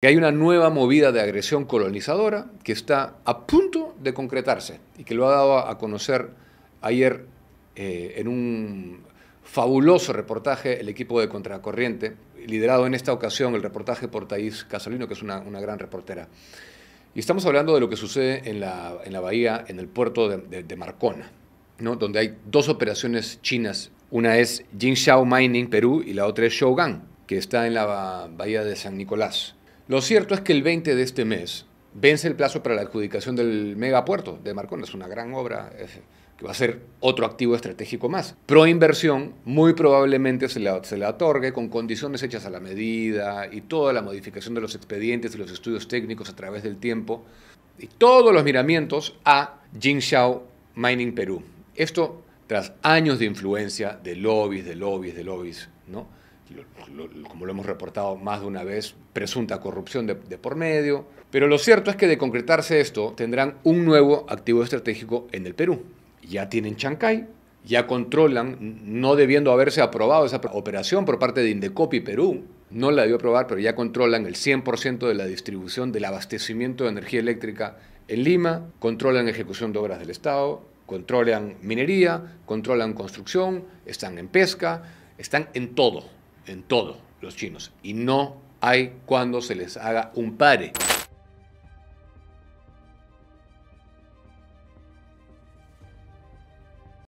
que hay una nueva movida de agresión colonizadora que está a punto de concretarse y que lo ha dado a conocer ayer eh, en un fabuloso reportaje el equipo de Contracorriente, liderado en esta ocasión el reportaje por Thais Casalino, que es una, gran reportera. Y estamos hablando de lo que sucede en la, bahía, en el puerto de, Marcona, donde hay dos operaciones chinas. Una es Jinshao Mining, Perú, y la otra es Shougang, que está en la bahía de San Nicolás. Lo cierto es que el 20 de este mes vence el plazo para la adjudicación del megapuerto de Marcona. Es una gran obra que va a ser otro activo estratégico más. Proinversión muy probablemente se le se otorgue con condiciones hechas a la medida y toda la modificación de los expedientes y los estudios técnicos a través del tiempo y todos los miramientos a Jingxiao Mining Perú. Esto tras años de influencia de lobbies, de lobbies, de lobbies, ¿no? como lo hemos reportado más de una vez, presunta corrupción de, por medio. Pero lo cierto es que de concretarse esto, tendrán un nuevo activo estratégico en el Perú. Ya tienen Chancay, ya controlan, no debiendo haberse aprobado esa operación por parte de Indecopi Perú, no la debió aprobar, pero ya controlan el 100% de la distribución del abastecimiento de energía eléctrica en Lima, controlan ejecución de obras del Estado, controlan minería, controlan construcción, están en pesca, están en todo en todo los chinos y no hay cuando se les haga un pare.